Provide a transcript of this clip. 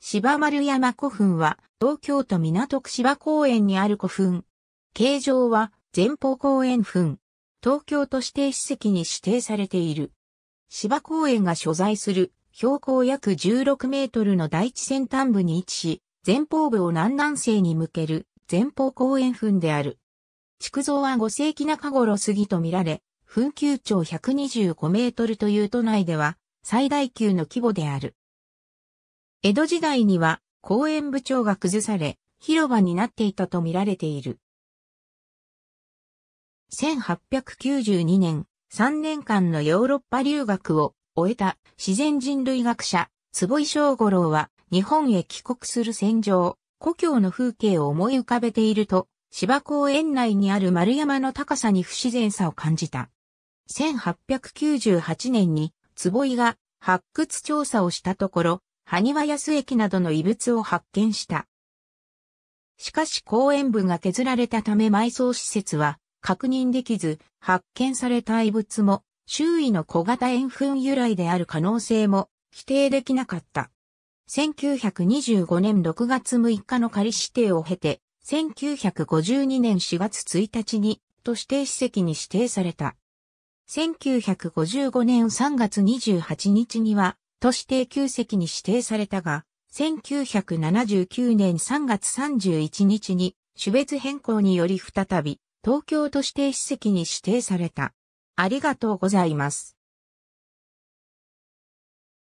芝丸山古墳は、東京都港区芝公園にある古墳。形状は、前方公園墳。東京都指定史跡に指定されている。芝公園が所在する、標高約16メートルの大地先端部に位置し、前方部を南南西に向ける、前方公園墳である。築造は5世紀中頃過ぎとみられ、墳丘長125メートルという都内では、最大級の規模である。江戸時代には公園部長が崩され、広場になっていたと見られている。1892年、3年間のヨーロッパ留学を終えた自然人類学者、坪井正五郎は日本へ帰国する戦場、故郷の風景を思い浮かべていると、芝公園内にある丸山の高さに不自然さを感じた。1898年に坪井が発掘調査をしたところ、埴輪安駅などの遺物を発見した。しかし公園部が削られたため埋葬施設は確認できず、発見された遺物も周囲の小型円墳由来である可能性も否定できなかった。1925年6月6日の仮指定を経て、1952年4月1日に、と指定史跡に指定された。1955年3月28日には、都市定休席に指定されたが、1979年3月31日に種別変更により再び東京都指定史跡に指定された。ありがとうございます。